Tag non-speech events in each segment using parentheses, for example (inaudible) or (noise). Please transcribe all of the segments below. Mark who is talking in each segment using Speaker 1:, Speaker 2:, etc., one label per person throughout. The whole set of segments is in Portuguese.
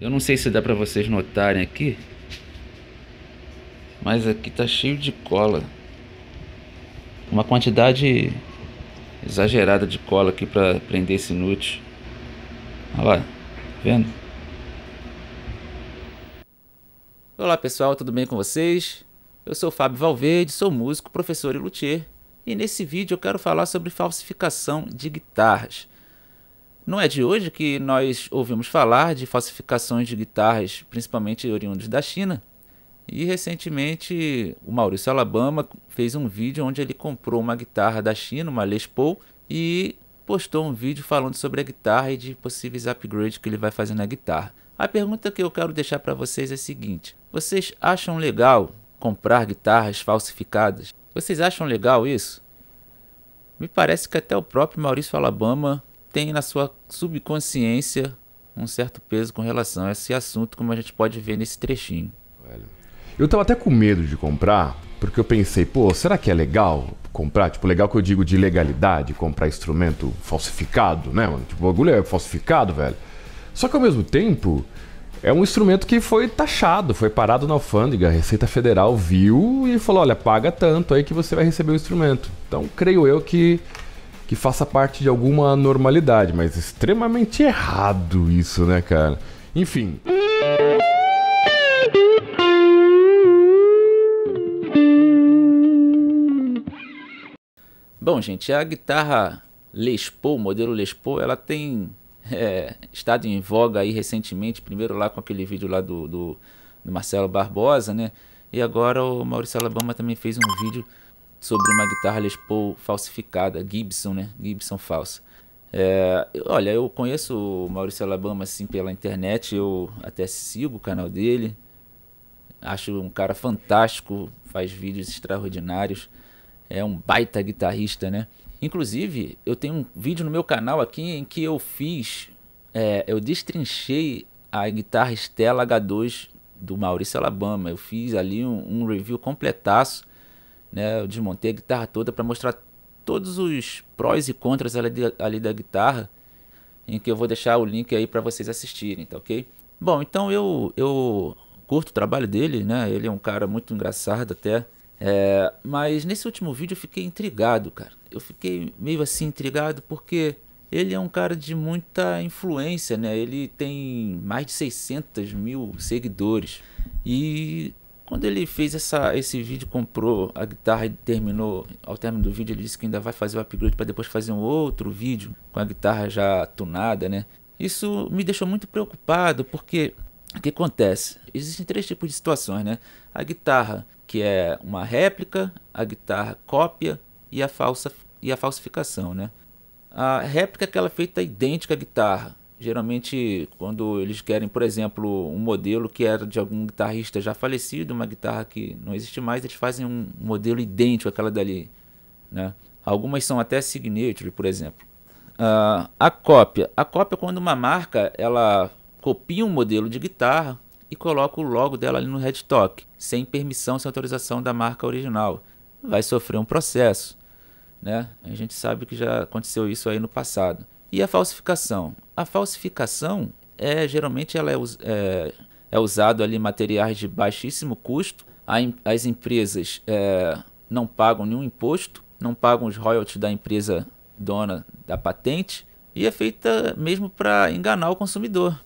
Speaker 1: Eu não sei se dá para vocês notarem aqui, mas aqui tá cheio de cola. Uma quantidade exagerada de cola aqui para prender esse inútil. Olha lá, tá vendo? Olá pessoal, tudo bem com vocês? Eu sou Fábio Valverde, sou músico, professor e luthier, e nesse vídeo eu quero falar sobre falsificação de guitarras. Não é de hoje que nós ouvimos falar de falsificações de guitarras, principalmente oriundas da China. E recentemente o Maurício Alabama fez um vídeo onde ele comprou uma guitarra da China, uma Les Paul, e postou um vídeo falando sobre a guitarra e de possíveis upgrades que ele vai fazer na guitarra. A pergunta que eu quero deixar para vocês é a seguinte: vocês acham legal comprar guitarras falsificadas? Vocês acham legal isso? Me parece que até o próprio Maurício Alabama tem na sua subconsciência um certo peso com relação a esse assunto, como a gente pode ver nesse trechinho. Eu estava até com medo de comprar, porque eu pensei, pô, será que é legal comprar? Tipo, legal que eu digo de legalidade, comprar instrumento falsificado, né, mano? Tipo, o bagulho é falsificado, velho. Só que ao mesmo tempo, é um instrumento que foi taxado, foi parado na alfândega, a Receita Federal viu e falou, olha, paga tanto aí que você vai receber o instrumento. Então, creio eu que que faça parte de alguma normalidade, mas extremamente errado isso, né, cara? Enfim. Bom, gente, a guitarra Les Paul, modelo Les Paul, ela tem é, estado em voga aí recentemente, primeiro lá com aquele vídeo lá do, do, do Marcelo Barbosa, né? E agora o Maurício Alabama também fez um vídeo sobre uma guitarra Les Paul falsificada, Gibson, né? Gibson falsa. É, olha, eu conheço o Maurício Alabama assim pela internet, eu até sigo o canal dele. Acho um cara fantástico, faz vídeos extraordinários. É um baita guitarrista, né? Inclusive, eu tenho um vídeo no meu canal aqui em que eu fiz, é, eu destrinchei a guitarra Stella H2 do Maurício Alabama. Eu fiz ali um, um review completaço né? Eu desmontei a guitarra toda para mostrar todos os prós e contras ali, ali, da guitarra, em que eu vou deixar o link aí para vocês assistirem, tá ok? Bom, então eu, eu curto o trabalho dele, né? Ele é um cara muito engraçado até. É, mas nesse último vídeo eu fiquei intrigado, cara. Eu fiquei meio assim intrigado porque ele é um cara de muita influência, né? Ele tem mais de 600 mil seguidores. E quando ele fez essa, esse vídeo, comprou a guitarra e terminou, ao término do vídeo ele disse que ainda vai fazer o upgrade para depois fazer um outro vídeo com a guitarra já tunada, né? Isso me deixou muito preocupado porque o que acontece? Existem três tipos de situações, né? A guitarra que é uma réplica, a guitarra cópia e a falsa e a falsificação, né? A réplica é aquela feita idêntica à guitarra, geralmente quando eles querem, por exemplo, um modelo que era de algum guitarrista já falecido, uma guitarra que não existe mais, eles fazem um modelo idêntico àquela dali, né? Algumas são até signature, por exemplo. Uh, a cópia, a cópia é quando uma marca ela copia um modelo de guitarra e coloca o logo dela ali no headstock, sem permissão, sem autorização da marca original, vai sofrer um processo, né? A gente sabe que já aconteceu isso aí no passado. E a falsificação? A falsificação é geralmente ela é, é, é usado ali materiais de baixíssimo custo. As empresas é, não pagam nenhum imposto, não pagam os royalties da empresa dona da patente e é feita mesmo para enganar o consumidor.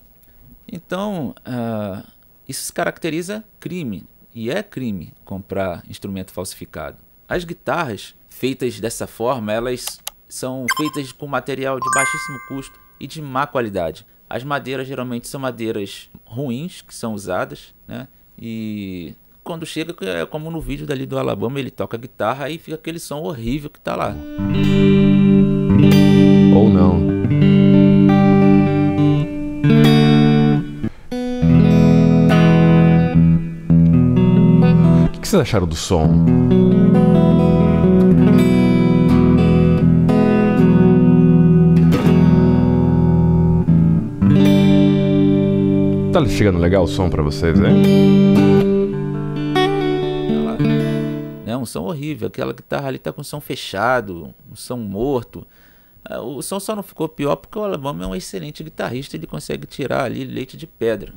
Speaker 1: Então, é, isso se caracteriza crime, e é crime comprar instrumento falsificado. As guitarras feitas dessa forma, elas são feitas com material de baixíssimo custo e de má qualidade. As madeiras geralmente são madeiras ruins que são usadas, né? E quando chega, é como no vídeo dali do Alabama, ele toca guitarra e fica aquele som horrível que tá lá. Ou não. O que vocês acharam do som? Tá chegando legal o som pra vocês, hein? é um som horrível. Aquela guitarra ali tá com som fechado, um som morto. É, o som só não ficou pior porque o Alabama é um excelente guitarrista, ele consegue tirar ali leite de pedra.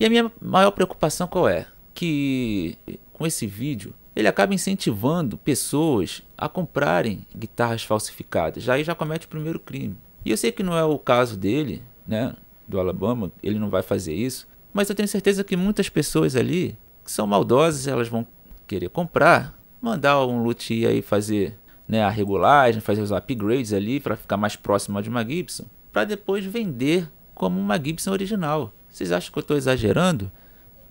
Speaker 1: E a minha maior preocupação qual é? Que com esse vídeo ele acaba incentivando pessoas a comprarem guitarras falsificadas. Aí já comete o primeiro crime. E eu sei que não é o caso dele, né, do Alabama, ele não vai fazer isso, mas eu tenho certeza que muitas pessoas ali que são maldosas, elas vão querer comprar, mandar um luthier aí fazer né, a regulagem, fazer os upgrades ali para ficar mais próximo de uma Gibson, para depois vender como uma Gibson original. Vocês acham que eu estou exagerando?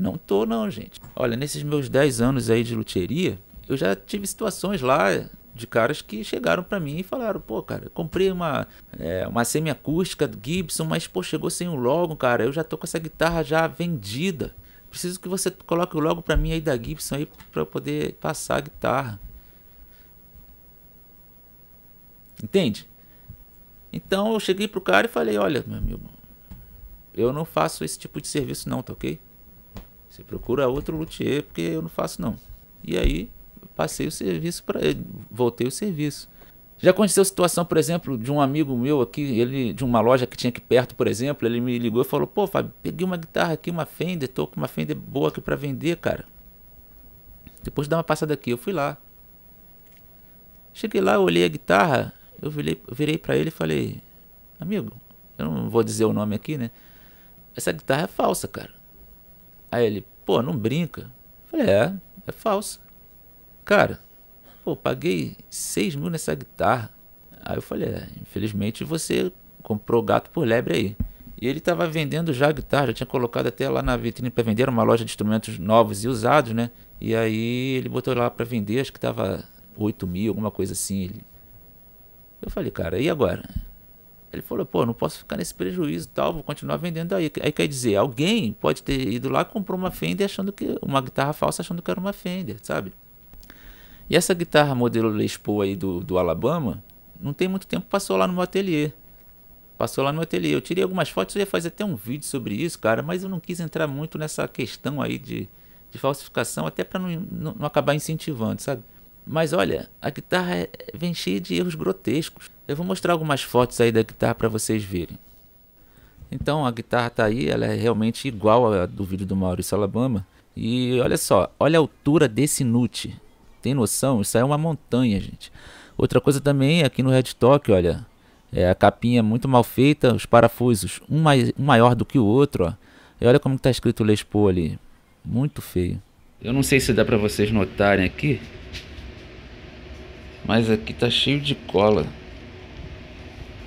Speaker 1: Não tô não, gente. Olha, nesses meus 10 anos aí de luteria, eu já tive situações lá de caras que chegaram para mim e falaram, pô, cara, comprei uma, é, uma semiacústica do Gibson, mas, pô, chegou sem o logo, cara, eu já tô com essa guitarra já vendida. Preciso que você coloque o logo para mim aí da Gibson aí para poder passar a guitarra. Entende? Então eu cheguei pro cara e falei, olha, meu amigo, eu não faço esse tipo de serviço não, tá ok? Você procura outro luthier porque eu não faço não. E aí passei o serviço para ele, voltei o serviço. Já aconteceu situação, por exemplo, de um amigo meu aqui, ele de uma loja que tinha aqui perto, por exemplo, ele me ligou e falou: "Pô, Fábio, peguei uma guitarra aqui, uma Fender, tô com uma Fender boa aqui para vender, cara. Depois de dar uma passada aqui". Eu fui lá. Cheguei lá, olhei a guitarra, eu virei, virei para ele e falei: "Amigo, eu não vou dizer o nome aqui, né? Essa guitarra é falsa, cara. Aí ele, pô, não brinca. Eu falei, é, é falsa. Cara, pô, paguei 6 mil nessa guitarra. Aí eu falei, é, infelizmente você comprou gato por lebre aí. E ele tava vendendo já a guitarra, já tinha colocado até lá na vitrine para vender, uma loja de instrumentos novos e usados, né? E aí ele botou lá para vender, acho que tava 8 mil, alguma coisa assim. Eu falei, cara, e agora? Ele falou, pô, não posso ficar nesse prejuízo e tal, vou continuar vendendo aí. Aí quer dizer, alguém pode ter ido lá comprou uma Fender achando que. uma guitarra falsa achando que era uma Fender, sabe? E essa guitarra modelo Les Paul aí do, do Alabama, não tem muito tempo passou lá no meu ateliê. Passou lá no meu ateliê. Eu tirei algumas fotos, eu ia fazer até um vídeo sobre isso, cara, mas eu não quis entrar muito nessa questão aí de, de falsificação, até para não, não, não acabar incentivando, sabe? Mas olha, a guitarra é, vem cheia de erros grotescos. Eu vou mostrar algumas fotos aí da guitarra para vocês verem. Então a guitarra tá aí, ela é realmente igual a do vídeo do Maurício Alabama. E olha só, olha a altura desse nut. Tem noção? Isso aí é uma montanha, gente. Outra coisa também aqui no headstock, olha. É a capinha é muito mal feita, os parafusos um, mais, um maior do que o outro, ó. E olha como tá escrito Les Paul ali. Muito feio. Eu não sei se dá para vocês notarem aqui, mas aqui tá cheio de cola.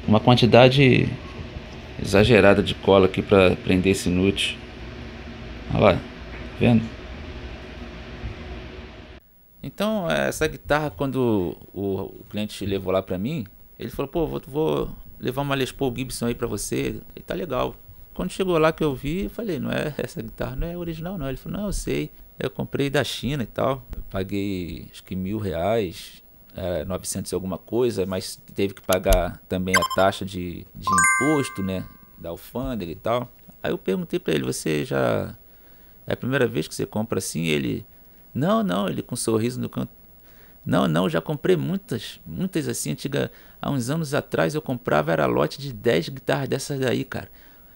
Speaker 1: Uma quantidade exagerada de cola aqui para prender esse inútil. Olha lá, tá vendo? Então, é, essa guitarra, quando o, cliente levou lá para mim, ele falou: pô, vou, vou levar uma Les Paul Gibson aí para você, e tá legal. Quando chegou lá que eu vi, eu falei: não é, (laughs) essa guitarra não é original, não. Ele falou: não, eu sei. Eu comprei da China e tal. Eu paguei acho que mil reais 900 eh, e alguma coisa, mas teve que pagar também a taxa de, de imposto, né? Da alfândega e tal. Aí eu perguntei para ele: Você já. É a primeira vez que você compra assim? Ele. Não, não, ele com um sorriso no canto. Não, não, já comprei muitas, muitas assim, antiga. Há uns anos atrás eu comprava, era lote de 10 guitarras dessas daí, cara.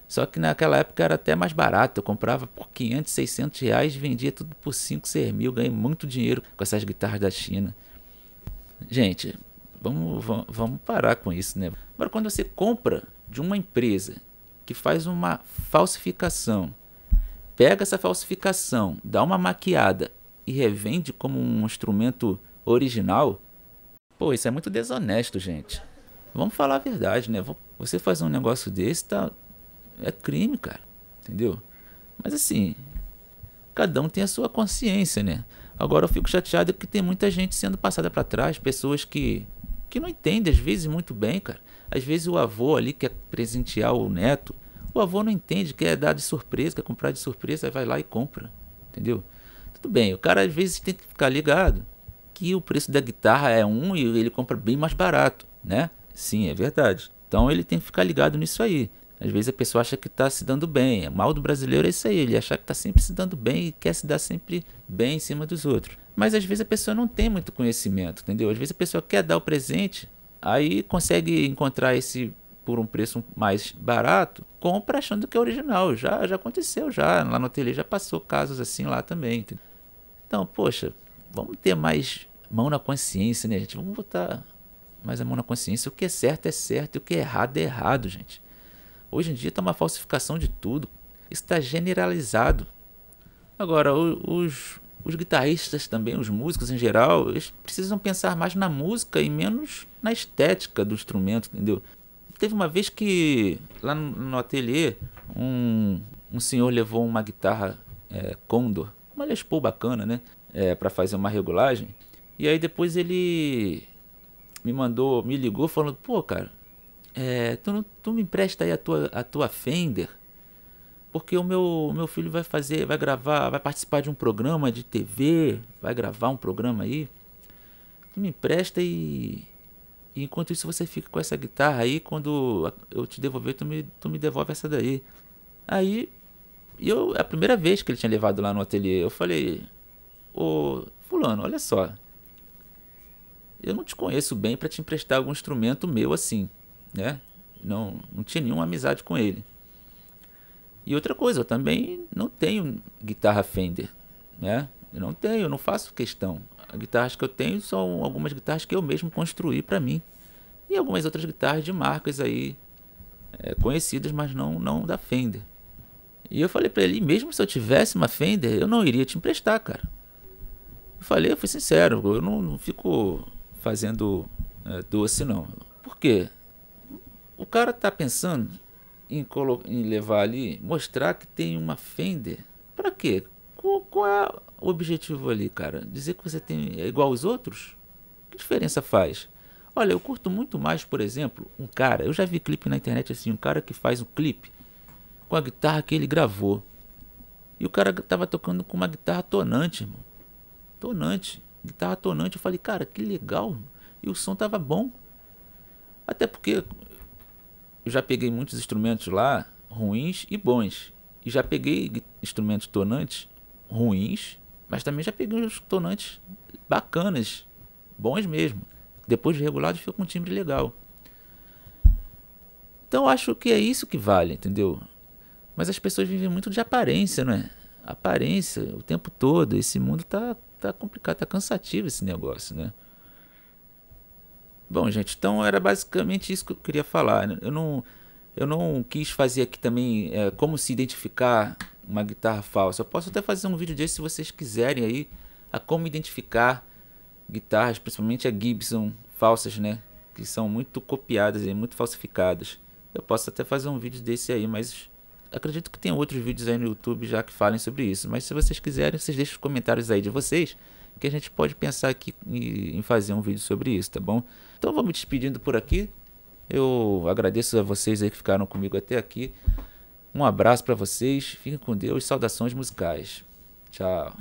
Speaker 1: Só que naquela época era até mais barato. Eu comprava por 500, 600 reais, vendia tudo por 5, 6 mil. Ganhei muito dinheiro com essas guitarras da China. Gente, vamos, vamos parar com isso, né? Agora, quando você compra de uma empresa que faz uma falsificação, pega essa falsificação, dá uma maquiada e revende como um instrumento original, pô, isso é muito desonesto, gente. Vamos falar a verdade, né? Você fazer um negócio desse tá... é crime, cara. Entendeu? Mas assim, cada um tem a sua consciência, né? Agora eu fico chateado que tem muita gente sendo passada para trás, pessoas que que não entendem às vezes muito bem, cara. Às vezes o avô ali quer presentear o neto, o avô não entende, quer dar de surpresa, quer comprar de surpresa, aí vai lá e compra, entendeu? Tudo bem, o cara às vezes tem que ficar ligado que o preço da guitarra é um e ele compra bem mais barato, né? Sim, é verdade. Então ele tem que ficar ligado nisso aí. Às vezes a pessoa acha que está se dando bem. O mal do brasileiro é isso aí, ele acha que está sempre se dando bem e quer se dar sempre bem em cima dos outros. Mas às vezes a pessoa não tem muito conhecimento, entendeu? Às vezes a pessoa quer dar o presente, aí consegue encontrar esse por um preço mais barato, compra achando que é original. Já, já aconteceu, já. Lá no ateliê já passou casos assim lá também. Entendeu? Então, poxa, vamos ter mais mão na consciência, né, gente? Vamos botar mais a mão na consciência. O que é certo é certo e o que é errado é errado, gente. Hoje em dia está uma falsificação de tudo. Isso está generalizado. Agora, os, os guitarristas também, os músicos em geral, eles precisam pensar mais na música e menos na estética do instrumento, entendeu? Teve uma vez que lá no, no ateliê um, um senhor levou uma guitarra é, Condor, uma Les Paul bacana, né? É, para fazer uma regulagem. E aí depois ele me mandou, me ligou falando, pô, cara, é, tu, tu me empresta aí a tua, a tua Fender, porque o meu, meu filho vai fazer, vai gravar, vai participar de um programa de TV, vai gravar um programa aí. Tu me empresta e, e enquanto isso você fica com essa guitarra aí, quando eu te devolver, tu me, tu me devolve essa daí. Aí, eu, é a primeira vez que ele tinha levado lá no ateliê, eu falei, ô fulano, olha só, eu não te conheço bem para te emprestar algum instrumento meu assim né? Não, não tinha nenhuma amizade com ele. E outra coisa, eu também não tenho guitarra Fender, né? Eu não tenho, eu não faço questão. As guitarras que eu tenho são algumas guitarras que eu mesmo construí para mim e algumas outras guitarras de marcas aí é, conhecidas, mas não não da Fender. E eu falei para ele, mesmo se eu tivesse uma Fender, eu não iria te emprestar, cara. Eu falei, eu fui sincero, eu não, não fico fazendo é, doce não. Por quê? O cara está pensando em, em, levar ali, mostrar que tem uma Fender. Para quê? Qual, qual, é o objetivo ali, cara? Dizer que você tem é igual aos outros? Que diferença faz? Olha, eu curto muito mais, por exemplo, um cara. Eu já vi clipe na internet assim, um cara que faz um clipe com a guitarra que ele gravou. E o cara tava tocando com uma guitarra tonante, irmão. Tonante. Guitarra tonante. Eu falei, cara, que legal. E o som tava bom. Até porque eu já peguei muitos instrumentos lá ruins e bons. E já peguei instrumentos tonantes ruins, mas também já peguei uns tonantes bacanas, bons mesmo. Depois de regulado, ficou com um timbre legal. Então acho que é isso que vale, entendeu? Mas as pessoas vivem muito de aparência, não é? Aparência o tempo todo. Esse mundo tá, tá complicado, tá cansativo esse negócio, né? Bom, gente, então era basicamente isso que eu queria falar. Né? Eu não, eu não quis fazer aqui também é, como se identificar uma guitarra falsa. Eu posso até fazer um vídeo desse se vocês quiserem aí, a como identificar guitarras, principalmente a Gibson falsas, né? Que são muito copiadas e muito falsificadas. Eu posso até fazer um vídeo desse aí, mas acredito que tem outros vídeos aí no YouTube já que falem sobre isso. Mas se vocês quiserem, vocês deixem os comentários aí de vocês que a gente pode pensar aqui em fazer um vídeo sobre isso, tá bom? Então vamos despedindo por aqui. Eu agradeço a vocês aí que ficaram comigo até aqui. Um abraço para vocês, fiquem com Deus, saudações musicais. Tchau.